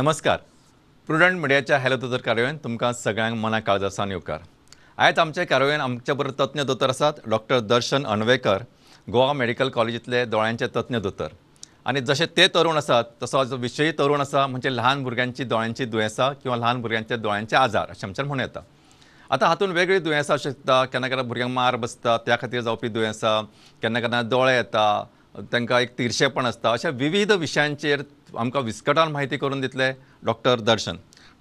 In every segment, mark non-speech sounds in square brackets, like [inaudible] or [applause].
नमस्कार प्रुडंट मिडियाच्या हॅलो दोतर कार्यावयन तुमकां सगळ्यांक मना काळजा येवकार आयज आमचे कार्यावयन आमच्या बरोबर तज्ञ दोतोर आसात डॉक्टर दर्शन अणवेकर गोवा मेडिकल कॉलेजींतले दोळ्यांचे तज्ञ दोतर आणि जसे ते तरुण असतात तसं जो विषयी तरुण असा म्हणजे लहान भुरग्यांची दोळ्यांची दुयेंसां किंवा लहान भुरग्यांचे दोळ्यांचे आजार असे आमच्या म्हणूं येता आतां हातूंत वेगळीं दुयेंसां असू शकता केन्ना केन्ना भुरग्यांक मार बसता त्या खातीर जावपी दुयेंसां केन्ना केन्ना दोळे येता तांकां एक तिरशेपण आसता अशा विविध विशयांचेर आमकां विस्कटान माहिती करून दितले डॉक्टर दर्शन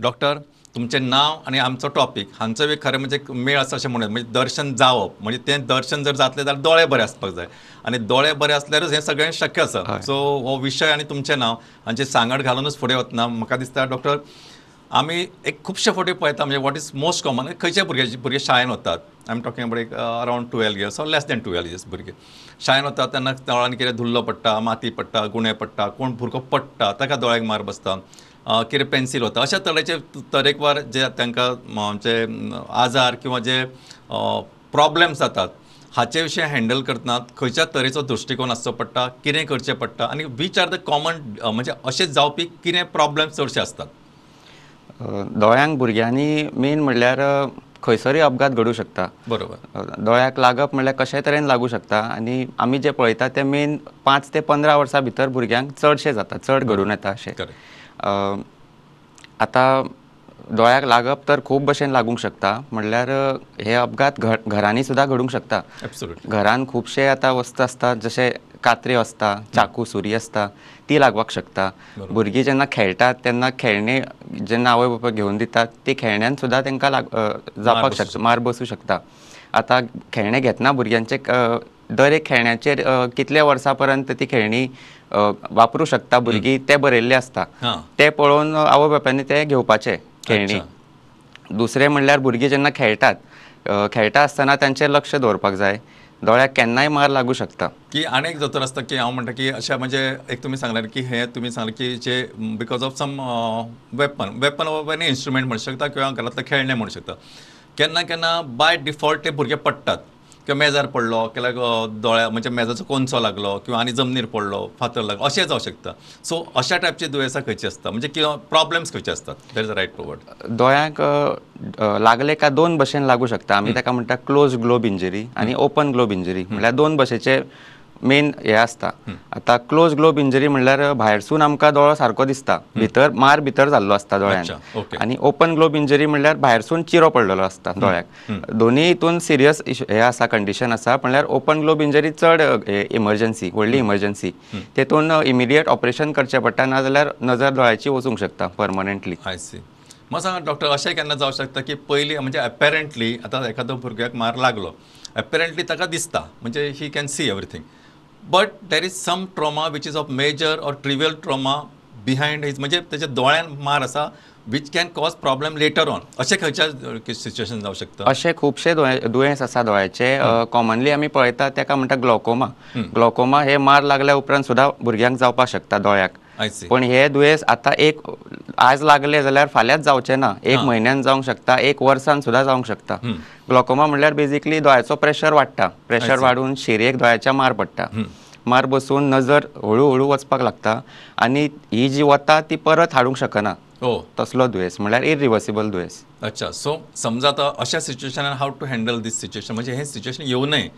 डॉक्टर तुमचे नाव आणि आमचो टॉपिक हांचो बी खरें म्हणजे मेळ असं अशें म्हणून म्हणजे दर्शन जावप म्हणजे तें दर्शन जर जातलें जाल्यार दोळे बरे आसपाक जाय आनी दोळे बरे आसल्यारूच हें सगळें शक्य आसा सो हो विशय आनी तुमचें नांव हांची सांगड घालूनच फुडें वतना म्हाका दिसता डॉक्टर आमी एक खुबशे फावटी पळयता म्हणजे वॉट इज मोस्ट कॉमन खंयचे भुरगे भुरगे शाळेन वतात आय एम टॉकिंग अबाउट एक around twelve years or less than twelve years भुरगे शाळेन वतात तेन्ना दोळ्यांनी कितें धुल्लो पडटा माती पडटा गुणे पडटा कोण भुरगो पडटा ताका दोळ्याक मार बसता कितें पेन्सील वता अशा तरेचे तरेकवार जे तांकां आमचे आजार किंवा जे प्रॉब्लेम्स जातात हाचे विषय हँडल करतना खंयच्या तरेचो दृष्टिकोन आसचो पडटा कितें करचें पडटा आनी वीच आर द कॉमन म्हणजे असे जावपी कितें प्रॉब्लेम चडशे आसतात दोळ्यांक भुरग्यांनी मेन म्हणल्यार खंयसरूय अपघात घडू शकता बरोबर दोळ्याक लागप म्हणल्यार कशे तरेन लागू शकता आनी आमी जे पळयता ते मेन पांच ते पंदरा वर्सां भितर भुरग्यांक चडशे जाता चड घडून येता अशें आता दोळ्याक लागप तर खूप भशेन लागूंक शकता म्हणल्यार हे अपघात घर घरांनी सुद्धा घडूंक शकता घरान खुबशे आता वस्त असतात जशे कात्रे आसता चाकू सुरी आसता ती लागपाक शकता भुरगीं जेन्ना खेळटात तेन्ना खेळणे जेन्ना आवय बापाय घेवन दितात ती खेळण्यान सुद्दां तांकां लाग जावपाक शकता मार बसू शकता आतां खेळणे घेतना भुरग्यांचे दर एक खेळण्याचेर कितल्या वर्सां ती खेळणी वापरू शकता भुरगीं ते बरयल्ले आसता ते पळोवन आवय बापायनी ते घेवपाचें खेळणी दुसरें म्हणल्यार भुरगीं जेन्ना खेळटात खेळटा आसतना तांचें लक्ष दवरपाक जाय दोळ्याक केन्नाय मार लागू शकता की आनी एक दोतोर आसता की हांव म्हणटा की अशें म्हणजे एक तुमी सांगलें की हे तुमी सांगलें की जे because of some weapon weapon of instrument म्हणू शकता किंवा घरांतलें खेळणें म्हणू शकता केन्ना केन्ना बाय डिफॉल्ट ते भुरगे पडटात किंवा मेजार पडलो किंवा दोळ्या म्हणजे मेजाचो कोनसो लागलो किंवा आणि जमनीर पडलो फातर लागलो अशें जाऊ शकता सो अशा टायपची दुयेंसां खंयची आसता म्हणजे किंवा प्रॉब्लेम्स खंयचे आसतात that is a right to word दोळ्यांक लागले का दोन भशेन लागू शकता आम्ही ताका म्हणटा क्लोज ग्लोब इंजरी आणि ओपन ग्लोब इंजरी म्हणल्यार दोन भशेचे मेन हे आसता आता क्लोज ग्लोब इंजरी म्हणल्यार भायरसून आमकां दोळो सारको दिसता भितर मार भितर जाल्लो आसता दोळ्यान आनी ओपन ग्लोब इंजरी म्हणल्यार भायरसून चिरो पडलेलो आसता दोळ्याक दोनी हितून सिरियस हे आसा कंडिशन आसा म्हणल्यार ओपन ग्लोब इंजरी चड इमर्जन्सी व्हडली इमर्जन्सी तेतून इमिडियेट ऑपरेशन करचें पडटा नाजाल्यार नजर दोळ्याची वचूंक शकता परमनंटली मग सांगा डॉक्टर अशें केन्ना जावं शकता की पयलीं म्हणजे एपेरंटली आतां एखादो भुरग्याक मार लागलो एपेरंटली ताका दिसता म्हणजे he can see everything but there is some trauma which is of major or trivial trauma behind his म्हणजे त्याच्या दोळ्यान मार आसा which can cause problem later on असे खंयच्या सिच्युएशन जावं शकता अशें खुबशे दुयेंस आसा दोळ्याचे कॉमनली आमी पळयतात तेका म्हणटा ग्लॉकोमा ग्लॉकोमा हे मार लागल्या उपरांत सुद्धा भुरग्यांक जावपाक शकता दोळ्याक पण हे दुयेंस आता एक आज लागले जाल्यार फाल्यांच जावचे ना एक म्हयन्यान जावंक शकता एक वर्सान सुद्दां जावंक शकता ग्लोकोमा म्हणल्यार बेजिकली दोळ्याचो प्रेशर वाडटा प्रेशर वाडून शिरेक दोळ्याच्या मार पडटा मार बसून नजर हळू हळू वचपाक लागता आनी ही जी वता ती परत हाडूंक शकना ओ हो. तसलो दुयेंस म्हळ्यार इरिव्हर्सिबल दुयेंस अच्छा सो समजा आतां अशा सिच्युएशनान how to handle this situation म्हणजे हे सिच्युएशन येवं नये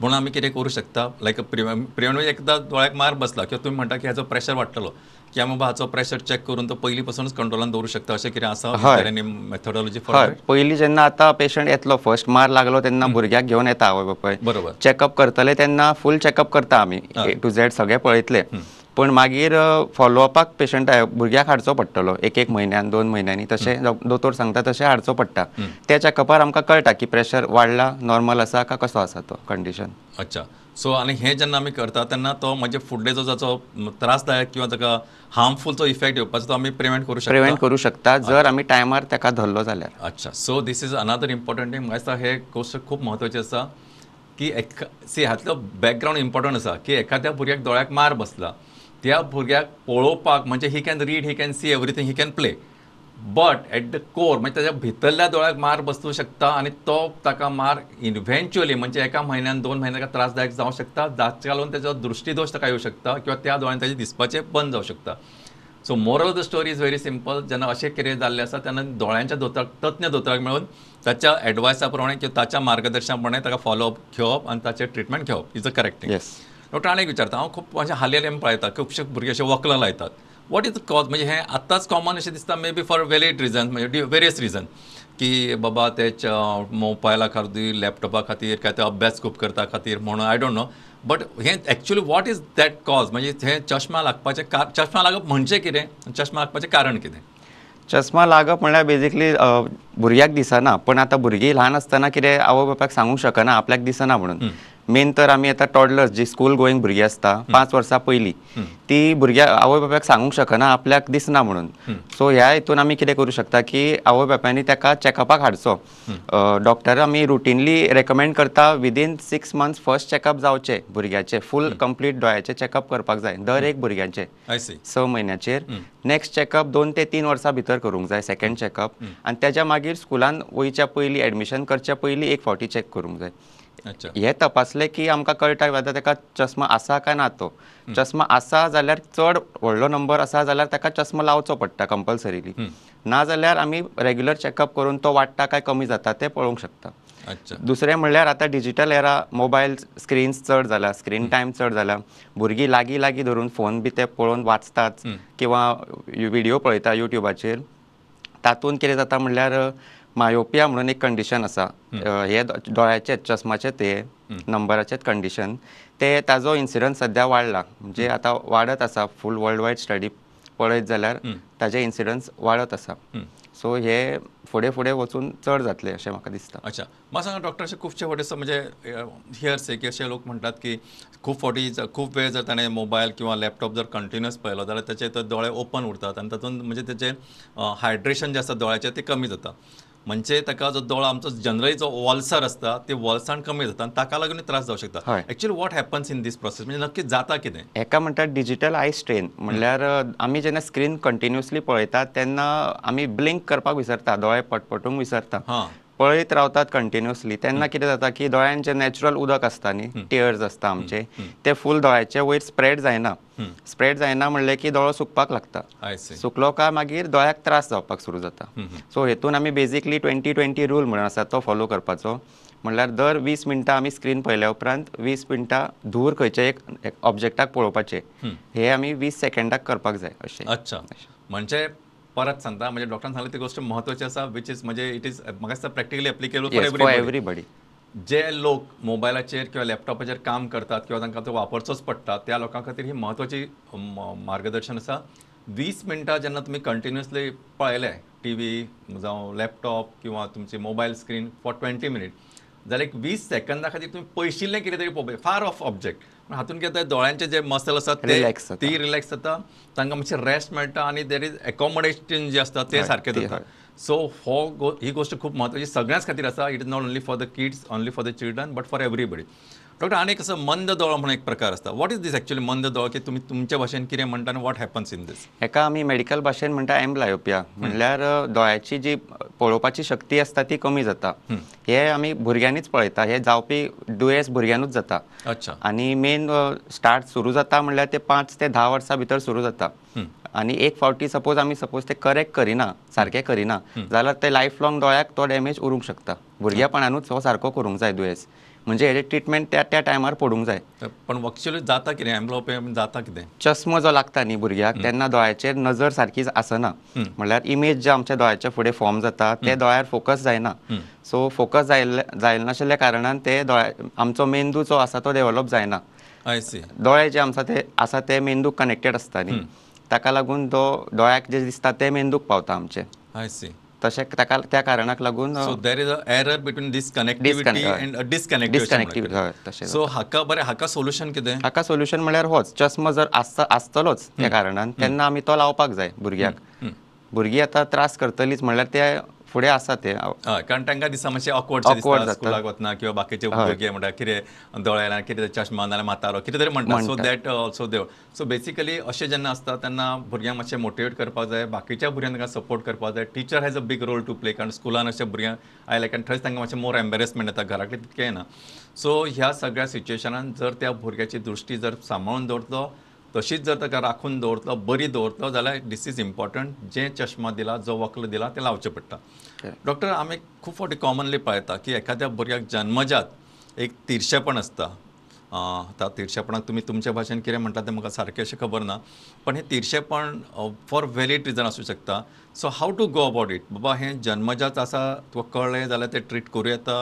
म्हणून आम्ही कितें करूं शकता लायक प्रिव्हें प्रिव्हेंट एकदां दोळ्याक मार बसला किंवा तुमी म्हणटा की हाचो प्रेशर वाडटलो की आमी बाबा हाचो प्रेशर चॅक करून तो पयलीं पासूनच कंट्रोलान शकता अशें कितें आसा एनी मेथडॉलॉजी पयलीं जेन्ना आतां पेशंट येतलो फर्स्ट मार लागलो तेन्ना भुरग्याक घेवन येता आवय बापाय बरोबर चॅकअप करतले तेन्ना फूल चॅकअप करता आमी ए टू झेड सगळे पळयतले पण मागीर फॉलोअपाक पेशंट भुरग्याक हाडचो पडटलो एक एक म्हयन्यान दोन म्हयन्यांनी तशें दोतोर सांगता तशें हाडचो पडटा त्या चॅकअपार आमकां कळटा की प्रेशर वाडला नॉर्मल आसा काय कसो आसा तो कंडिशन अच्छा सो आनी हें जेन्ना आमी करता तेन्ना तो म्हणजे फुडले जो जाचो त्रासदायक किंवा ताका हार्मफूल जो इफेक्ट येवपाचो तो आमी प्रिवेंट करूं शकता प्रिव्हेंट करूं शकता जर आमी टायमार ताका धरलो जाल्यार अच्छा so this is another important thing म्हाका हे गोश्ट खूब महत्वाची आसा की एक सी हातलो बॅकग्रावंड इम्पॉर्टंट आसा की एखाद्या भुरग्याक दोळ्याक मार बसला त्या भुरग्याक पळोवपाक म्हणजे he can read he can see everything he can play but at the core म्हणजे त्याच्या भितरल्या दोळ्याक मार बसू शकता आनी तो ताका मार इन्व्हेंच्युअली म्हणजे एका म्हयन्यान दोन ताका त्रासदायक जावंक शकता जाचे लागून दृश्टी दोश ताका येवं शकता किंवा त्या दोळ्यान ताजें दिसपाचें बंद जावं शकता so moral of the story is very simple जेन्ना अशें कितें जाल्लें आसा तेन्ना दोळ्यांच्या दोतराक तज्ञ दोतराक मेळून ताच्या एडवायसा प्रमाणे किंवा ताच्या मार्गदर्शना प्रमाणे ताका फॉलोअप घेवप आनी ताचें ट्रिटमेंट घेवप इज अ करेक्ट डॉक्टर विचारता हांव खूब अशें हालेले पळयता खुबशे भुरगे अशे वकलां लायतात वॉट इज द कॉज म्हणजे हे आत्ताच कॉमन अशें दिसता may be for valid reason म्हणजे वेरियस रिझन की बाबा ते मोबायला खातीर लॅपटॉपा खातीर काय ते अभ्यास खूप करता खातीर म्हणून आय डोंट नो बट हे actually what is that cause म्हणजे हे चश्मा लागपाचें चष्मा चश्मा लागप म्हणजे कितें चश्मा लागपाचें कारण कितें चश्मा लागप म्हणजे बेजिकली भुरग्याक दिसना पण आता भुरगीं ल्हान आसतना कितें आवय बापायक सांगूंक शकना आपल्याक दिसना म्हणून मेन तर आमी आतां टॉडलर्स जी स्कूल गोईंग भुरगीं आसता पांच वर्सां पहिली ती भुरग्या आवय बापायक सांगूंक शकना आपल्याक दिसना म्हणून सो ह्या हितून आमी कितें करूंक शकता की आवय बापायनी ताका चॅकअपाक हाडचो डॉक्टर आमी रुटीनली रेकमेंड करता within six months first checkup जावचे भुरग्याचे फूल कंप्लीट दोळ्याचे चॅकअप करपाक जाय दर एक भुरग्याचे स म्हयन्याचेर नेक्स्ट चेकअप दोन ते तीन वर्सां भितर करूंक जाय सेकंड चॅकअप आनी त्याच्या मागीर मागीर स्कुलान वयच्या पयलीं एडमिशन करच्या पयलीं एक फावटी चॅक करूंक जाय हे तपासले की आमकां कळटा आतां ताका चष्मा आसा काय ना तो चष्मा आसा जाल्यार चड व्हडलो नंबर आसा जाल्यार ताका चष्मा लावचो पडटा कंपल्सरीली ना जाल्यार आमी रेग्युलर चॅकअप करून तो वाडटा काय कमी जाता ते पळोवंक शकता दुसरें म्हणल्यार आतां डिजिटल एरा मोबायल स्क्रीन्स चड जाला स्क्रीन टायम चड जाला भुरगीं लागीं लागीं धरून फोन बी ते पळोवन वाचतात किंवा व्हिडियो पळयता युट्युबाचेर तातून केले जाता म्हणल्यार मायोपिया म्हणून एक कंडिशन आसा हे दोळ्याचे चष्माचे ते नंबराचे कंडिशन ते ताजो इन्सिडंस सद्या वाडला म्हणजे आता वाडत आसा फूल वर्ल्ड वायड स्टडी पळयत जाल्यार ताजे इन्सिडन्स वाडत आसा सो हे फुडें फुडें वचून चड जातले अशें म्हाका दिसता अच्छा म्हाका सांगा डॉक्टर अशें खुबशे फावटी म्हणजे हियर्स की अशे लोक म्हणटात की खूब फावटी खूप वेळ जर ताणें मोबायल किंवा लॅपटॉप जर कंटिन्युअस पळयलो जाल्यार त्याचे तर दोळे ओपन उरतात आनी तातूंत म्हणजे त्याचे हायड्रेशन जे आसा दोळ्याचें ते कमी जाता म्हणजे ताका जो दोळो आमचो जनरली जो वॉल्सर असता ते वॉल्सान कमी जाता आनी ताका लागून त्रास जाऊ शकता actually what happens in this process म्हणजे नक्की जाता कितें एका म्हणटात डिजिटल आय स्ट्रेन म्हणल्यार आम्ही जेन्ना स्क्रीन कंटिन्युअसली पळयतात त्यांना आम्ही ब्लिंक करपाक विसरता दोळे पटपटूंक विसरता पळयत रावतात कंटिन्युअसली त्यांना किती जाता की दोळ्यांचे नॅचरल उदक आसता न्ही टियर्स आसता आमचे ते फुल दोळ्याचे वयर स्प्रेड जायना स्प्रेड जायना म्हणलें की दोळो सुकपाक लागता सुकलो काय मागीर दोळ्याक त्रास जावपाक सुरू जाता सो हेतून आमी बेजिकली ट्वेंटी ट्वेंटी रूल म्हणून आसा तो फॉलो करपाचो म्हणल्यार दर वीस मिनटां आमी स्क्रीन पळयल्या उपरांत वीस मिनटां धूर खंयचे एक ऑब्जेक्टाक पळोवपाचे हे आमी वीस सेकेंडाक करपाक जाय अशें अच्छा म्हणजे परत सांगता म्हणजे डॉक्टर सांगले ती गोष्ट महत्वाची असा विच इज म्हणजे इट इज म्हाका प्रॅक्टिकली अप्लिकेबल फॉर एव्हरीबडी जे लोक मोबायलाचेर किंवा लॅपटॉपाचेर काम करतात किंवा तांकां तो वापरचोच पडटा त्या लोकां खातीर ही महत्वाची मार्गदर्शन आसा वीस मिनटां जेन्ना तुम्ही कंटिन्युअसली पळयले टी व्ही जावं लॅपटॉप किंवा तुमचे mobile screen for twenty minute जाल्यार एक वीस सेकंदा खातीर तुमी पयशिल्लें कितें तरी पळय फार ऑफ ऑब्जेक्ट हातून कितें दोळ्यांचे जे मसल असतात ते ती रिलॅक्स जाता तांकां मातशें रेस्ट मेळटा आणि देर इज अकॉमोडेशन जे आसता ते सारखे जाता सो हो ही गोष्ट खूप महत्वाची सगळ्यांच खातीर असा it is not only for the kids only for the children but for everybody doctor आनी एक मंद दोळ म्हणून एक प्रकार असता वॉट इज दिस ॲक्च्युली मंद दोळ की तुम्ही तुमच्या भाशेन कितें म्हणटा आनी वॉट हॅपन्स इन दीस हेका आमी मेडिकल भाशेन म्हणटा एम्ब्लायोपिया म्हणल्यार दोळ्याची जी पळोवपाची शक्ती आसता ती कमी जाता हे आमी भुरग्यांनीच पळयता हे जावपी दुयेंस भुरग्यांनूच जाता अच्छा आनी मेन स्टार्ट सुरू जाता म्हणल्यार ते पांच ते धा वर्सां भितर सुरू जाता आनी एक फावटी सपोज आम्ही सपोज ते करेक्ट करिना सारकें करिना जाल्यार ते लायफ लाँग दोळ्याक तो डॅमेज उरूंक शकता भुरग्यापणानूच हो सारको करूंक जाय दुयेंस म्हणजे हे ट्रिटमेंट त्या त्या टायमार पडूंक जाय पण ॲक्च्युली जाता कितें एम्ब्लोपे जाता कितें चष्मो जो लागता न्ही भुरग्याक तेन्ना दोळ्याचेर नजर सारकी आसना म्हणल्यार इमेज जे आमच्या दोळ्याच्या फुडें फॉर्म जाता ते दोळ्यार फोकस जायना सो फोकस जायल नाशिल्ल्या कारणान ते दोळ्या आमचो मेंदू जो आसा तो डेव्हलप जायना दोळे जे आमचा ते आसा ते मेंदूक कनेक्टेड आसता न्ही ताका लागून तो दोळ्याक जे दिसता ते मेंदूक पावता आमचे आय सी तशें ताका त्या कारणाक लागून so there is a error between this connectivity and disconnectivity हय तशें सो हाका बरें हाका सोल्युशन कितें हाका सोल्युशन म्हळ्यार होच चश्मा जर आसतलोच त्या कारणान तेन्ना आमी तो लावपाक जाय भुरग्याक भुरगीं आतां त्रास करतलीच म्हणल्यार ते फुडें आसा ते कारण तांकां दिसता मातशें ऑकवर्ड ऑकवर्ड स्कुलाक वतना किंवा बाकीचे भुरगे म्हणटा कितें दोळ्याला कितें चश्मा नाल्यार मातारो कितें तरी म्हणटा सो दॅट ऑल्सो देव सो बेसिकली अशें जेन्ना आसता तेन्ना भुरग्यांक मातशें मोटिवेट करपाक जाय बाकीच्या भुरग्यांक सपोर्ट करपाक जाय teacher has a big role to play कारण स्कुलान अशें भुरग्यांक आयलें कारण थंयच तांकां मातशें मोर एम्बेरेसमेंट येता घरा कडेन तितकें ना सो ह्या सगळ्या सिच्युएशनान जर त्या भुरग्याची दृश्टी जर सांबाळून दवरतलो तशीच जर ताका राखून दवरतलो बरी दवरतलो जाल्यार दीस इज इम्पॉर्टंट जे चष्मा दिला जो वक्ल दिला ते लावचें पडटा डॉक्टर आमी खूब फावटी कॉमनली पळयता की एखाद्या भुरग्याक जन्मजात एक तिरशेपण आसता आतां तिरशेपणाक तुमी तुमच्या भाशेन कितें म्हणटा तें म्हाका सारकें अशें खबर ना पण हें तिरशेपण फॉर वेलीड रिजन असू शकता so how to go about it बाबा हें जन्मजात आसा तुका कळ्ळें जाल्यार तें ट्रीट करूं येता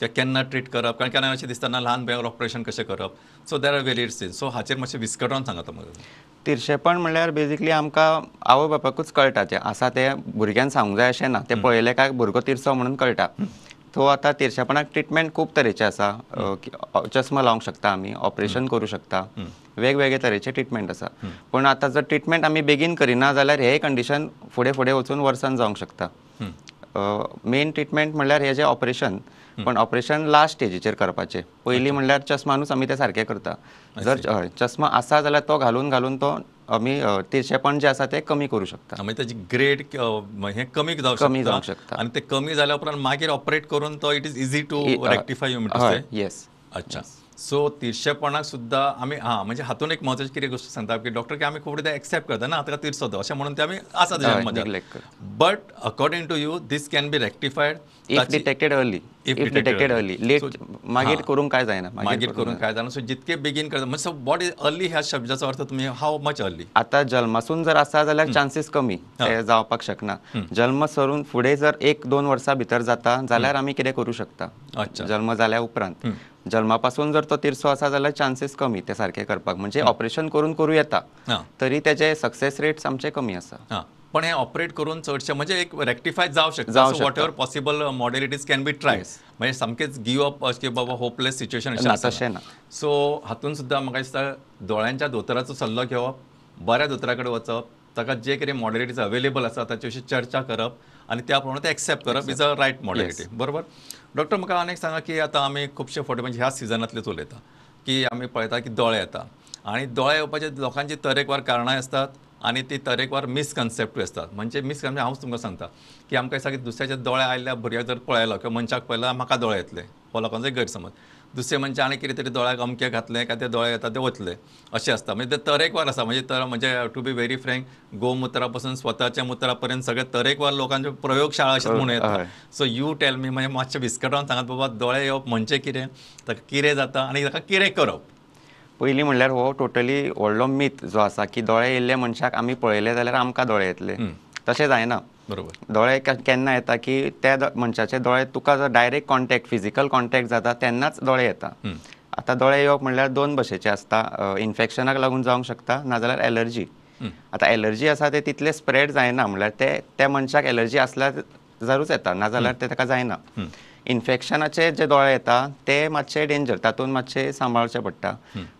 ते केन्ना ट्रीट करप कारण केन्ना अशें ना ल्हान भुरग्यांक ऑपरेशन कशें करप so there are very seen so हाचेर मातशें विस्कटोन सांगात म्हाका तिरशेपण म्हणल्यार बेजिकली आमकां आवय बापायकूच कळटा तें आसा तें भुरग्यांक सांगूंक जाय अशें ना तें पळयलें काय भुरगो तिरसो म्हणून कळटा सो आतां तिरशेपणाक ट्रिटमेंट खूब तरेचे आसा चष्मा लावंक शकता आमी ऑपरेशन करूं शकता वेगवेगळे तरेचे ट्रिटमेंट आसा पूण आतां जर ट्रिटमेंट आमी बेगीन करिना जाल्यार हे कंडिशन फुडें फुडें वचून वर्सान जावंक शकता मेन ट्रिटमेंट म्हणल्यार हे जे ऑपरेशन पण ऑपरेशन लास्ट स्टेजीचेर करपाचे पयलीं म्हणल्यार चष्मानूच आमी ते सारखे करता जर हय चष्मा आसा जाल्यार तो घालून घालून तो आमी तिरशेपण जे आसा ते कमी करूं शकता म्हणजे ताची ग्रेड हे कमी जावं कमी जावंक शकता आनी ते कमी जाल्या उपरांत मागीर ऑपरेट करून तो it is easy to rectify yes अच्छा सो तिरशेपणाक सुद्दां आमी हां म्हणजे हातून एक महत्वाची कितें गोष्ट सांगता की डॉक्टर की आमी खूबदा एक्सेप्ट करता ना ताका तिरसो दो अशें म्हणून ते आमी आसा but according to you this can be rectified if detected early if detected early late मागीर करूंक काय जायना मागीर करून काय जायना सो जितके बेगीन करता म्हणजे वॉट इज अर्ली ह्या शब्दाचो अर्थ तुमी हाव मच अर्ली आतां जल्मासून जर आसा जाल्यार चान्सीस कमी ते जावपाक शकना जल्म सरून फुडें जर एक दोन वर्सां भितर जाता जाल्यार आमी कितें करूं शकता जल्म जाल्या उपरांत जन्मापासून जर तो तिरसो असा झाला चान्सेस कमी ते सारखे करपाक म्हणजे ऑपरेशन करून करू येता तरी त्याचे सक्सेस रेट्स आमचे कमी आसा पण हे ऑपरेट करून चडशे म्हणजे एक रेक्टिफाय जाऊ शकता whatever possible modalities can be try म्हणजे सामकेच गिव अप की बाबा होपलेस सिच्युएशन तशें ना सो हातून सुद्धा म्हाका दिसता दोळ्यांच्या दोतोराचो सल्लो घेवप बऱ्या दोतराकडे वचप ताका जे कितें मॉडरेटीज अवेलेबल आसा ताचे विशीं चर्चा करप आनी त्या प्रमाणे ते एक्सेप्ट करप इज अ रायट मॉडरेटी बरोबर डॉक्टर म्हाका एक सांगा की आतां आमी खुबशे फोटो म्हणजे ह्या सिजनांतलेच उलयता की आमी पळयता की दोळे येता आनी दोळे येवपाचे लोकांची तरेकवार कारणां आसतात आनी ती तरेकवार मिसकन्सेप्टूय आसतात म्हणजे मिसकन्सेप्ट हांव तुमकां सांगता की आमकां की दुसऱ्याच्या दोळे आयल्या भुरग्याक जर पळयलो किंवा मनशाक पळयलो म्हाका दोळे येतले हो लोकांचो गैरसमज दुसरे म्हणजे आणि कितें तरी दोळ्याक अमकें घातलें काय ते दोळे येता ते वतले अशें आसता म्हणजे ते तरेकवार आसा म्हणजे तर म्हणजे टू बी व्हेरी फ्रँक गोमूत्रापासून स्वतःच्या स्वताच्या सगळे तरेकवार लोकांचे प्रयोगशाळा अशें हो, म्हणून येतात सो यू टेल मी म्हणजे मातशें विस्कटावून सांगत बाबा दोळे येवप म्हणजे कितें ताका कितें जाता आणि ताका कितें करप पहिली म्हणल्यार हो टोटली व्हडलो मीथ जो आसा की दोळे येयल्ले मनशाक आमी पळयले जाल्यार आमकां दोळे येतले तशें जायना बरोबर दोळे केन्ना येता की त्या मनशाचे दोळे तुका जर डायरेक्ट कॉन्टॅक्ट फिजिकल कॉन्टॅक्ट जाता तेन्नाच दोळे येता आतां दोळे येवप म्हणल्यार दोन भशेचे आसता इन्फेक्शनाक लागून जावंक शकता नाजाल्यार एलर्जी आतां एलर्जी आसा ते तितले स्प्रेड जायना म्हणल्यार ते त्या मनशाक एलर्जी आसल्यार जरूच येता नाजाल्यार ते ताका जायना इन्फेक्शनाचे जे दोळे येता ते मातशे डेंजर तातूंत मातशे सांभाळचे पडटा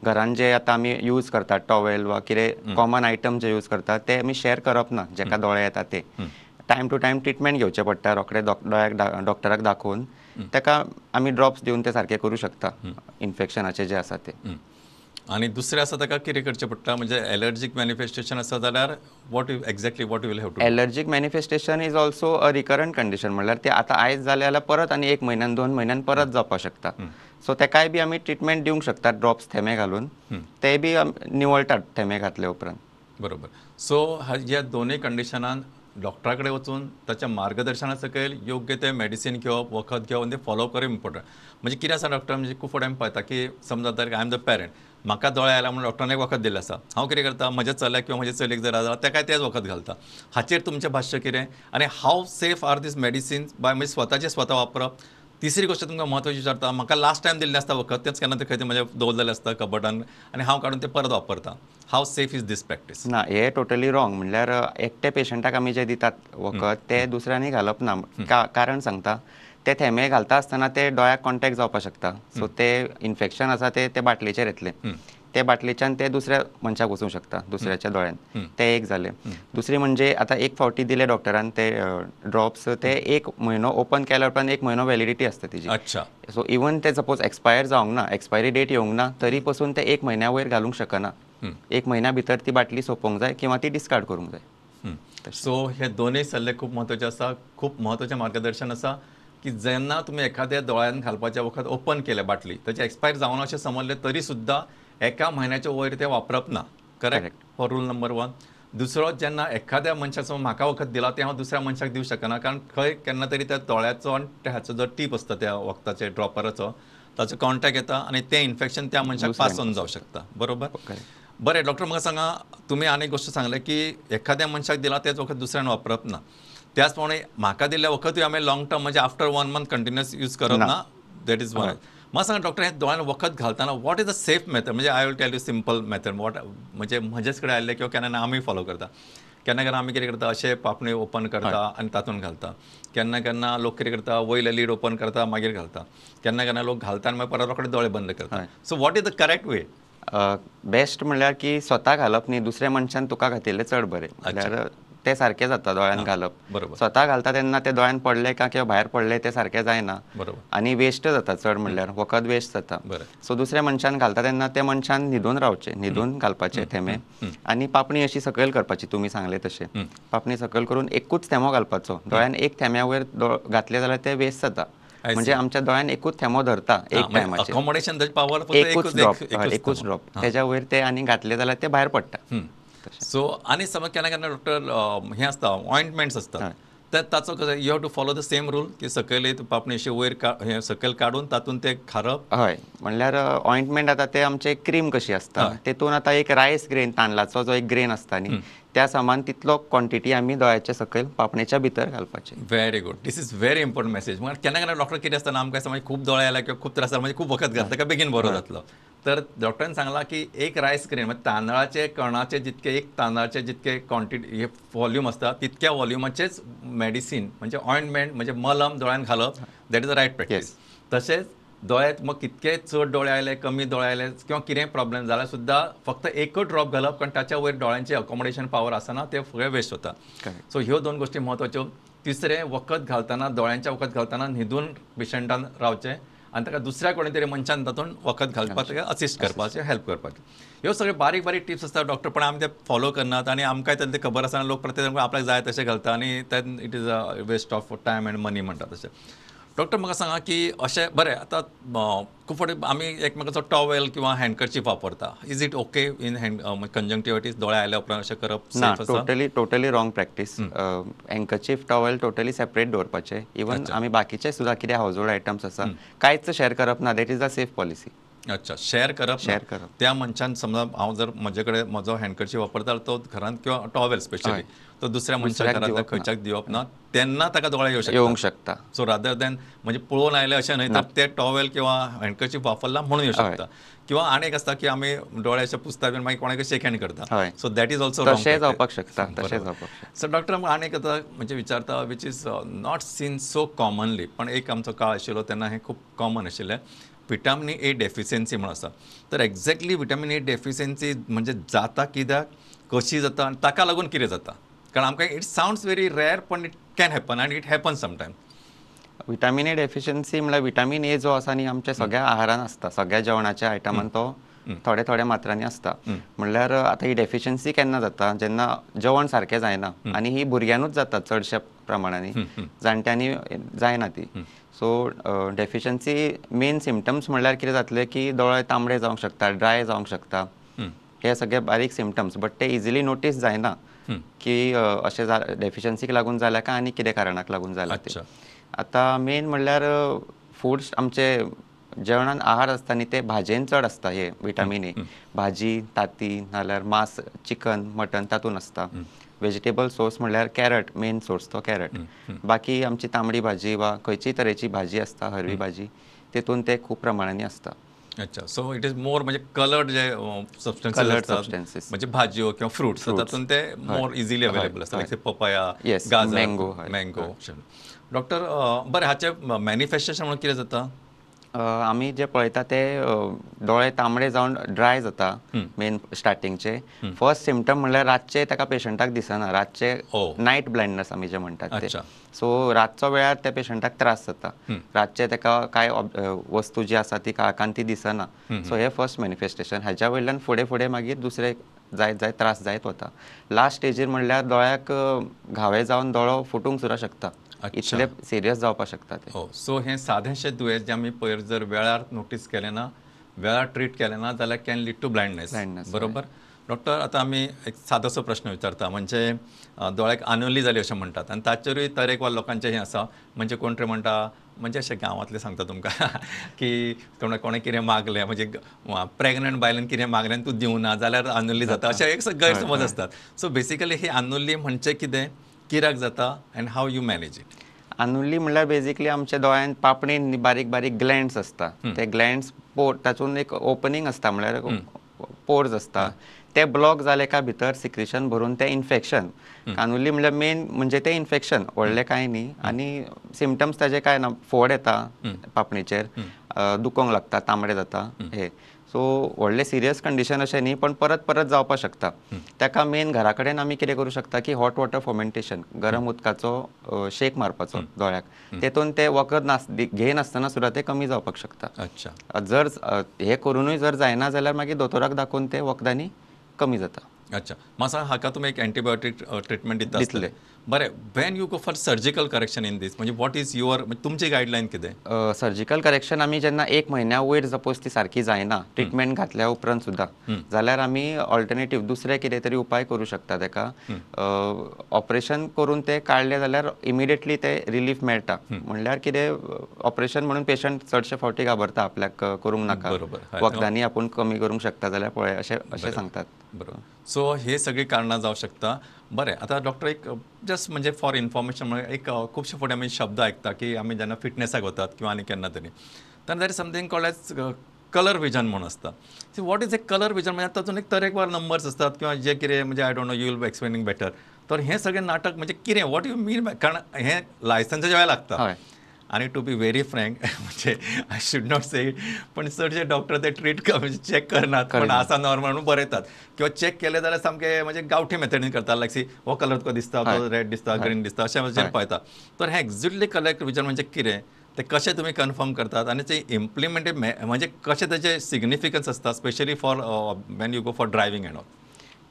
घरान जे आतां आमी यूज करतात टॉवेल वा कितें कॉमन आयटम जे यूज करतात ते आमी शेअर करप ना जेका दोळे येतात ते टायम टू टायम ट्रिटमेंट घेवचें पडटा रोखडे दोळ्याक डॉक्टराक दाखोवन ताका आमी ड्रॉप्स दिवन ते सारके करू शकता इन्फेक्शनाचे जे आसा तें आणि दुसरें आसा ताका कितें करचें पडटा म्हणजे एलर्जीक मॅनिफेस्टेशन आसा जाल्यार what exactly what will have to allergic manifestation is also a recurrent condition म्हणल्यार ते आतां आयज जालें जाल्यार परत आनी एक म्हयन्यान दोन म्हयन्यान परत जावपाक शकता सो तेकाय बी आमी ट्रिटमेंट दिवंक शकतात ड्रॉप्स थेमे घालून ते बी निवळटात थेमे घातले उपरांत बरोबर सो ह्या दोनूय कंडिशनान डॉक्टरा वचून त्याच्या मार्गदर्शना सकयल योग्य ते मेडिसीन घेवप वखद घेऊन ते फॉलो करप इम्पॉर्टंट म्हणजे किती आसा डॉक्टर म्हणजे खूब फावट पाहता की समजा तर आय एम द पेरंट म्हाका दोळे आला म्हणून डॉक्टरने एक वखद दिल्लें आसा हांव कितें करता म्हज्या चल्या किंवा म्हज्या चलीक जर ते तेकाय तेच वखद घालता हाचेर तुमचे भाष्य कितें आणि how safe are these medicines by म्हणजे स्वतःचे स्वतः वापरप तिसरी गोष्ट तुमकां म्हत्वाची विचारता म्हाका लास्ट टायम दिल्लें आसता वखद तेंच केन्ना तें खंय तें म्हजें दवरलेलें आसता कबटान आनी हांव काडून परत वापरतां how safe is this practice ना हे टोटली रॉंग म्हणल्यार एकट्या पेशंटाक आमी जे दितात वखद ते दुसऱ्यांनी घालप ना कारण सांगता ते थेंबे घालता आसतना ते दोळ्याक कॉन्टॅक्ट जावपाक शकता सो ते इन्फेक्शन आसा ते ते बाटलेचेर येतले ते बाटलेच्या ते दुसऱ्या मनशाक वचूंक शकता दुसऱ्याच्या दोळ्यान ते एक झाले दुसरें म्हणजे आता एक फावटी दिले डॉक्टरान ते ड्रॉप्स ते एक महिनो ओपन केल्या उपरांत एक म्हयनो असते आसता तेजी सो इवन ते सपोज एक्सपायर जावंक ना एक्सपायरी डेट येवंक ना तरी पासून ते एक महिन्या वयर घालूंक शकना एक म्हयन्या भितर ती बाटली सोंपोवंक जाय किंवा ती डिस्कार्ड करूंक जाय सो हे दोनूय सल्ले खूप महत्वाचे आसा खूप महत्वाचे मार्गदर्शन आसा की जेन्ना तुम्ही एखाद्या दोळ्यान घालपाच्या वखद ओपन केल्या बाटली ताचे एक्सपायर जावन अशें समजले तरी सुद्दां एका महिन्याच्या वयर ते वापरप ना correct for rule number one दुसरो जेन्ना एखाद्या मनशाचो म्हाका वखद दिला ते हांव दुसऱ्या मनशाक दिवंक शकना कारण खंय केन्ना तरी त्या दोळ्याचो आनी हाचो जो टीप आसता त्या वखदाचे ड्रॉपराचो ताचो कॉन्टॅक्ट येता आनी तें इन्फेक्शन त्या मनशाक पास जाऊ शकता बरोबर बरें डॉक्टर म्हाका सांगा तुमी आनी गोश्ट सांगले की एखाद्या मनशाक दिला तेच वखद दुसऱ्यान वापरप ना त्याचप्रमाणे प्रमाणे म्हाका दिल्ल्या वखदूय आमी लाँग टर्म म्हणजे after one month continuous use करप ना दॅट इज वन मला सांगा डॉक्टर हे दोळ्यान वखद घालताना what is a safe method म्हणजे I will tell you simple method what म्हणजे म्हजेच कडेन किंवा केन्ना आमी फॉलो करता केन्ना केन्ना आम्ही कितें करता अशे पापणी ओपन करता आनी तातूंत घालता केन्ना केन्ना लोक कितें करता वयले लीड ओपन करता मागीर घालता केन्ना केन्ना लोक घालता आनी मागीर परत रोकडे दोळे बंद करता so what is the correct way best म्हणल्यार की स्वता घालप न्ही दुसऱ्या मनशान तुका घातिल्लें चड बरें ते सारकें जाता दोळ्यान घालप स्वतः घालता त्यांना ते दोळ्यान पडले का किंवा भायर सारखे ते सारकें जायना आणि वेस्ट जाता चड म्हणल्यार वखद वेस्ट जाता सो दुसऱ्या मनशान घालता तेन्ना त्या मनशान न्हिदून रावचे न्हिदून घालपाचे थेंबे आणि पापणी अशी सकयल करपाची तुम्ही सांगले तशें पापणी सकयल करून एकूच थेमो घालपाचो दोळ्यान एक थेम्या वयर घातले जाल्यार ते वेस्ट जाता म्हणजे आमच्या दोळ्यान एकूच थेमो धरता एक टायमाचे म्हणजे एकूच ड्रॉप एकूच ड्रॉप तेज्या वयर ते आणि घातले जाल्यार ते भायर पडटा सो आणि समज केन्ना डॉक्टर हे असतं ऑइंटमेंट्स असतात तर ताचो कसं you have to follow the same rule की आपण असे वयर हें सकयल काडून तातूंत ते खारप हय म्हणल्यार ऑइंटमेंट आता ते आमचे क्रीम कशी आसता तेतून आता एक राईस ग्रेन तांदळाचा जो एक ग्रेन असता न्ही त्या समान तितलो क्वांटिटी आम्ही दोळ्याच्या सकल पापणेच्या भितर घालपाचे very good this is very important message म्हणजे केन्ना केन्ना डॉक्टर किती असताना आमकां समज खूब दोळे आला किंवा खूब त्रास म्हणजे खूप वखद घालता का बेगीन बरो जातलो तर डॉक्टरांनी सांगला की एक राईस ग्रेन म्हणजे तांदळाचे कणाचे जितके एक तांदळाचे जितके क्वांटिटी हे व्हॉल्यूम असता तितक्या व्हॉल्युमाचेच मेडिसिन म्हणजे ऑइंटमेंट म्हणजे मलम दोळ्यात घालप that is a right practice तसेच दोळ्यात मग कितके चड दोळे आयले कमी दोळे आयले किंवा कितें प्रॉब्लेम जाल्यार सुद्धा फक्त एकच ड्रॉप घालप कारण ताच्या वयर दोळ्यांचे अकोमोडेशन पावर आसना ते सगळें वेस्ट होता सो ह्यो दोन गोश्टी म्हत्वाच्यो तिसरें वखद घालतना दोळ्यांच्या वखद घालतना न्हिदून पेशंटान रावचें आनी ताका दुसऱ्या कोणे तरी मनशान तातूंत वखद घालपाक ताका असिस्ट करपाचें हेल्प करपाचें ह्यो सगळ्यो बारीक बारीक टिप्स आसता डॉक्टर पण आमी ते फॉलो करनात आनी आमकां ते खबर आसना लोक प्रत्येक आपल्याक जाय तशें घालता आनी it is a waste of time and money म्हणटा तशें डॉक्टर म्हाका सांगा की अशें बरें आतां खूब फावटी आमी एकमेकाचो टॉवेल किंवा हँडकरचीफ वापरता is it okay in hand conjunctivitis दोळे आयल्या उपरांत अशें करप ना totally totally wrong practice handkerchief towel totally separate दवरपाचे इवन आमी बाकीचे सुद्दां कितें हावज आयटम्स आसा कांयच शेअर करप ना that is a safe policy अच्छा शेअर करप शेअर करप त्या मनशान समजा हांव जर म्हजे कडेन म्हजो हँडकरची वापरता तो घरांत किंवा टॉवेल स्पेशली तो दुसऱ्या मनशाक खंयच्याक दिवप ना तेन्ना ताका येऊ येवं शकता सो रादर देन म्हणजे पळोवन आयलें अशें न्हय तर ते टॉवेल किंवा हँडकरची वापरला म्हणून येऊ शकता किंवा आनी एक आसता की आम्ही डोळ्याच्या पुस्तक बी मागीर कोणाक शेक हँड करता सो दॅट इज ऑल्सो तशें जावपाक शकता [laughs] तशें जावपाक सो डॉक्टर आनी एक आतां म्हणजे विचारता which is not seen so commonly पण एक आमचो काळ आशिल्लो तेन्ना हे खूप कॉमन आशिल्लें विटामिन ए डेफिशियन्सी म्हण आसा तर एक्झॅक्टली विटामिन ए डेफिशियन्सी म्हणजे जाता कित्याक कशी जाता आणि ताका लागून कितें जाता कारण आमकां इट सावंड्स व्हेरी रेअर पण इट कॅन हॅपन आनी it happen sometime vitamin A deficiency म्हळ्यार विटामिन ए जो आसा न्ही आमच्या सगळ्या आहारात आसता सगळ्या जेवणाच्या आयटमान तो थोड्या थोड्या मात्रांनी असता म्हणल्यार आता ही डेफिशियन्सी केन्ना जाता जेन्ना जेवण सारखे जायना आणि ही भुरग्यांनूच जाता चडशा प्रमाणांनी जाणट्यांनी जायना ती सो डेफिशियन्सी मेन सिमटम्स म्हणल्यार कितें जातले की दोळे तांबडे जावंक शकता ड्राय जावंक शकता हे सगळे बारीक सिमटम्स बट ते इजिली नोटीस जायना की अशें डेफिशन्सीक लागून जाल्या काय आनी कितें कारणाक लागून जालां आता मेन म्हणल्यार फूड्स आमचे जेवणात आहार असताना ते भाजयेन चड आसता हे ए भाजी ताती नाल्यार मांस चिकन मटन तातून आसता वेजिटेबल सोर्स म्हणल्यार कॅरट मेन सोर्स तो कॅरट बाकी आमची तांबडी भाजी वा खंयची तरेची भाजी असता हरवी भाजी तेतून ते खूप प्रमाणांनी आसता अच्छा सो इट इज मोर म्हणजे कलर्ड जे सबस्टन्सेस म्हणजे भाजयो किंवा फ्रुट्स तातून ते मोर इझिली अवेलेबल असतात पपया गाजर मँगो मँगो डॉक्टर बरें हाचे मॅनिफेस्टेशन म्हणून कितें जाता आमी जे पळयता ते दोळे तांबडे जावन ड्राय जाता मेन स्टार्टिंगचे फर्स्ट सिमटम म्हणल्यार रातचे ताका पेशंटाक दिसना रातचे नायट ब्लायंडनेस आम्ही जे म्हणटात ते सो रातचो वेळार त्या पेशंटाक त्रास जाता रातचे ताका कांय वस्तू जी आसा ती काळखान ती दिसना सो हे फर्स्ट मॅनिफेस्टेशन हाज्या वयल्यान फुडें फुडें मागीर दुसरे जायत जायत त्रास जायत वता लास्ट स्टेजीर म्हणल्यार दोळ्याक घावे जावन दोळो फुटूंक सुद्दां शकता इतले सिरियस जावपाक शकता ते हो सो हे साधेशे दुयेंस जे आमी पयर जर वेळार नोटीस केले ना वेळार ट्रीट केले ना जाल्यार कॅन लीड टू ब्लायंडनेस बरोबर डॉक्टर आता आमी एक सादोसो प्रश्न विचारता म्हणजे दोळ्याक आनोली जाली अशें म्हणटात आनी ताचेरूय तरेकवार लोकांचे हे आसा म्हणजे कोण तरी म्हणटा म्हणजे अशें गावातले सांगता तुमकां [laughs] की कोणा कोणी कितें मागलें म्हणजे प्रेग्नंट बायलेन कितें मागलें तू तूं ना जाल्यार आनोली जाता अशें एक गैरसमज असतात सो बेसिकली ही आनोली म्हणजे कितें कित्याक जाता and how you manage it आनुल्ली म्हणल्यार बेजिकली आमच्या दोळ्यांत पापणी बारीक बारीक ग्लँड्स असतात ते ग्लँड्स पोर तातूंत एक ओपनिंग आसता म्हणल्यार पोर्स आसता ते ब्लॉक जाले का भितर सिक्रीशन भरून ते इन्फेक्शन कानुली म्हणल्यार मेन म्हणजे ते इन्फेक्शन व्हडलें कांय न्ही आणि सिमटम्स ताजे काय ना फोड येता पापणेचेर दुखोंक लागता तांबडे जाता हे सो व्हडले सिरियस कंडिशन अशें न्ही पण परत परत जावपाक शकता ताका मेन घरा कडेन आमी कितें करूं शकता की हॉट वॉटर फॉमेंटेशन गरम उदकाचो शेक मारपाचो दोळ्याक तेतून ते वखद नास घेयनासतना सुद्दां ते कमी जावपाक शकता अच्छा जर हे करुनूय जर जायना जाल्यार मागीर दोतोराक दाखोवन ते वखदांनी कमी जाता अच्छा म्हाका हाका तुमी एक एन्टीबायोटीक ट्रिटमेंट दिता दितले बरें when you go for surgical correction in this म्हणजे वॉट इज युअर तुमची गायडलायन कितें सर्जिकल करेक्शन आमी जेन्ना एक म्हयन्या वयर सपोज ती सारकी जायना ट्रिटमेंट घातल्या उपरांत सुद्दां जाल्यार आमी ऑल्टरनेटीव दुसरे कितें तरी उपाय करू शकता तेका ऑपरेशन करून ते काढले जाल्यार इमिडिएटली ते रिलीफ मेळटा म्हणल्यार कितें ऑपरेशन म्हणून पेशंट चडशे फावटी घाबरता आपल्याक करूंक नाका वखदांनी आपूण कमी करूंक शकता जाल्यार पळय अशें अशें सांगतात बरोबर सो हे सगळी कारणं जाऊ शकता बरें आता डॉक्टर एक जस्ट म्हणजे फॉर इन्फॉर्मेशन म्हणजे एक खुबशे फावटी आमी शब्द ऐकता की आम्ही ज्यांना फिटनेसाक वतात किंवा आणि केन्ना तरी तर that is something called as colour vision म्हणून असतं see what is a colour vision म्हणजे तातूंत एक तरेकवार नंबर्स असतात किंवा जे कितें म्हणजे I don't know you will explaining better तर हे सगळे नाटक म्हणजे कितें वॉट यू मीन कारण हे लायसन्सच्या वेळेला लागता आणि टू बी व्हेरी फ्रँक म्हणजे I should not say it पण चडशे डॉक्टर ते ट्रीट म्हणजे चेक करणार पण आसा नॉर्मल म्हणून बरयतात किंवा चेक केले जाल्यार सामके म्हणजे गावठी मेथडीन करतात लायक सी हो कलर तुका दिसता तो रेड दिसता ग्रीन दिसता अशें म्हणजे पळयता तर हे एक्झॅक्टली कलेक्ट विजन म्हणजे कितें ते कसे तुम्ही कन्फर्म करतात आणि ते इम्प्लिमेंटेड म्हणजे कसे त्याचे सिग्निफिकन्स आसता specially for when you go for driving and all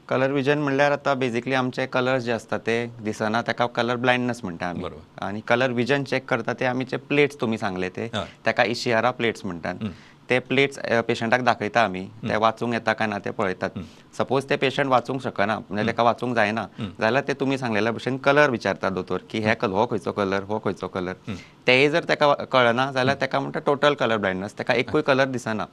colour vision म्हणल्यार आता बेसिकली आमचे कलर्स जे असतात ते दिसना ताका कलर ब्लाइंडनेस म्हणतात आम्ही आणि कलर विजन चेक करता ते जे प्लेट्स तुम्ही सांगले ते ताका इशियारा प्लेट्स म्हणतात ते प्लेट्स पेशंटाक दाखयता आम्ही ते वाचूंक येता काय ना ते पळयतात सपोज ते पेशंट वाचूंक शकना म्हणजे त्याला वाचूंक जायना जाल्यार ते तुम्ही सांगलेल्या भशेन कलर विचारता दोतोर की हे कलर हो खंयचो कलर हो खंयचो कलर तेय जर ताका कळना जाल्यार ताका म्हणटा टोटल कलर ब्लाइंडनेस त्याला एकूय कलर दिसना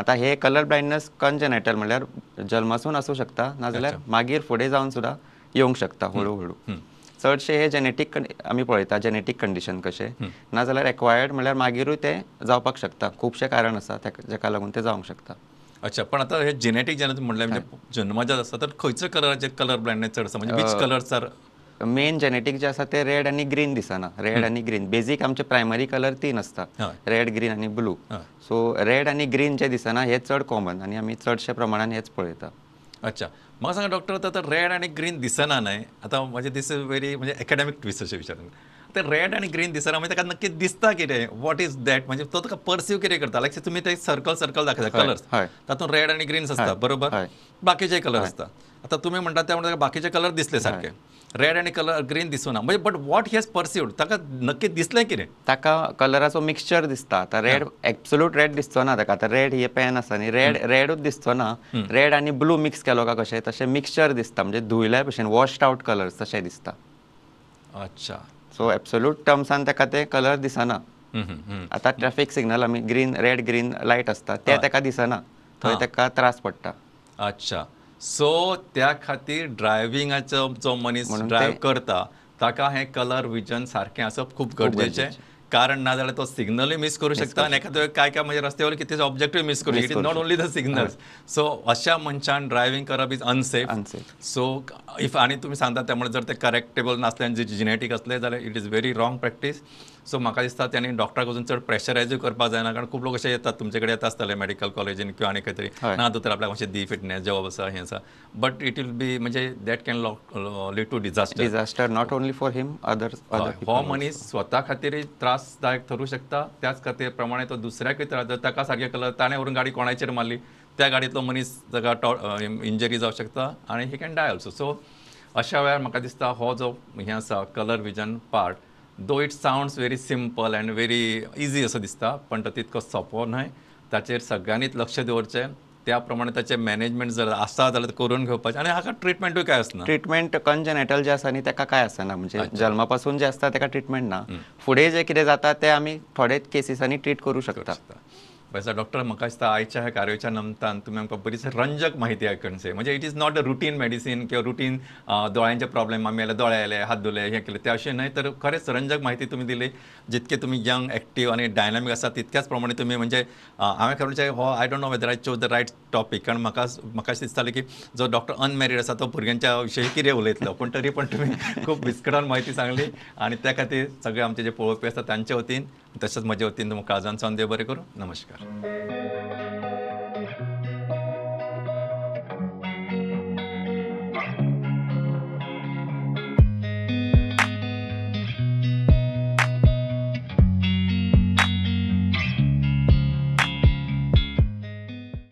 आता हे कलर ब्लाइंडनेस कंजनेटल म्हणजे जल्मासून असू शकता नाजाल्यार मागीर फुडें जावन सुद्दां येवंक शकता हळू चडशे हे जेनेटीक आमी पळयता जेनेटीक कंडिशन कशें नाजाल्यार एक्वायर्ड म्हणल्यार मागीरूय ते जावपाक शकता खुबशे कारण आसा जेका लागून ते जावंक शकता अच्छा पण आता हे जेनेटीक जेन्ना म्हणलें म्हणजे जन्माजात आसता तर खंयचो कलर जे कलर ब्लाइंडनेस चड आसा म्हणजे बीच कलर मेन जेनेटिक जे आसा ते रेड आणि ग्रीन दिसना रेड आणि ग्रीन बेजीक आमचे प्रायमरी कलर तीन आसता रेड ग्रीन आणि ब्लू सो रेड आणि ग्रीन जे दिसना हे चड कॉमन आनी आमी चडशे प्रमाणान हेच पळयता अच्छा म्हाका सांगा डॉक्टर आतां रेड आनी ग्रीन दिसना न्हय आतां दिस दिस वेरी म्हणजे ट्विस्ट विचार ते रेड आणि ग्रीन दिसना म्हणजे नक्की दिसता कितें वॉट इज दॅट म्हणजे तो पर्सिव कितें करता लायक तुमी ते सर्कल सर्कल दाखवता कलर्स तातून रेड आणि ग्रीन असतात बरोबर बाकीचे कलर असतात आता तुम्ही म्हणता त्या बाकीचे कलर दिसले सारखे रेड आणि कलर ग्रीन दिसूना म्हणजे but what he has perceived ताका नक्की दिसलें कितें ताका कलराचो मिक्सचर दिसता आता रेड एब्सोल्यूट रेड दिसचो ना ताका आतां रेड हे पॅन आसा न्ही रेड रेडूच दिसचो ना रेड आणि ब्लू मिक्स केलो का कशें तशें मिक्सचर दिसता म्हणजे धुयल्या भशेन वॉश्ड आवट कलर्स तशें दिसता अच्छा सो एब्सोल्यूट टर्म्सान ताका ते कलर दिसना आता ट्रॅफिक सिग्नल आमी ग्रीन रेड ग्रीन लायट आसता ते ताका दिसना थंय ताका त्रास पडटा अच्छा सो त्या खातीर ड्रायव्हिंगाचो जो मनीस ड्रायव्ह करता ताका हे कलर विजन सारखे आसप खूब गरजेचें कारण ना झालं तो सिग्नलही मिस करू शकता आणि एखाद्या काय काय म्हणजे रस्त्यावर किती ऑब्जेक्टिव्ह मिस करू is not only the signal so अशा मनशान ड्रायव्हिंग करप इज अनसेफ सो इफ आणि तुम्ही सांगता त्यामुळे जर ते करेक्टेबल नासले जे जिनेटीक असले जाल्यार it is very wrong practice so म्हाका दिसता त्यांनी डॉक्टराक वचून चड प्रेशरायजूय करपाक जायना कारण खूप लोक अशे येतात तुमचे कडेन येता आसतले मेडिकल कॉलेजीन किंवा आनी खंय तरी ना दोतोर आपल्याक मातशें दी फिटनेस जॉब आसा हे आसा बट इट विल बी म्हणजे that can lead to disaster disaster not only for him other हो मनीस स्वता खातीर त्रास त्रासदायक ठरू शकता त्याच खातीर तो दुसऱ्याकूय त्रास जाता ताका सारकें कलर ताणें गाडी कोणाचेर मारली त्या गाडयेंतलो मनीस जगा इंजरी जाऊ शकता आणि he can die also so अशा वेळार म्हाका दिसता हो जो हे आसा colour vision part though it sounds very simple and very easy असं दिसता पण तो तितको सोपो न्हय ताचेर सगळ्यांनीच लक्ष दवरचें त्या प्रमाणे त्याचे मॅनेजमेंट जर आसा जाल्यार करून घेवपाचें आनी हाका ट्रिटमेंटूय काय आसना ट्रीटमेंट कंजनेटल जे आसा न्ही काय आसना म्हणजे जन्मापासून जे आसता तेका ट्रीटमेंट ना फुडें जे कितें जातात ते आम्ही थोडे केसीसांनी ट्रीट करू शकतात वैसा डॉक्टर म्हाका दिसता आयच्या ह्या कार्याच्या नमतान तुमी आमकां रंजक माहिती आयकून म्हणजे it is not a routine medicine किंवा रुटीन दोळ्यांचे प्रॉब्लेम आम्ही आले दोळे आले हात धुले हे केलें तें अशें न्हय तर खरेंच रंजक माहिती तुमी दिली जितके तुम्ही यंग एक्टीव आणि डायनामीक आसा तितक्याच प्रमाणे तुम्ही म्हणजे हांवें खरं म्हणजे, हो I don't know whether I chose the right topic कारण म्हाका म्हाका की जो डॉक्टर अनमॅरीड आसा तो भुरग्यांच्या विषयी कितें उलयतलो पूण तरी पण तुम्ही [laughs] खूप विस्कटान माहिती सांगली आणि त्या खातीर सगळे आमचे जे पळोवपी असतात तांचे वतीन तसंच माझ्या वतीनं मग काजांचा अंदे बरे करू नमस्कार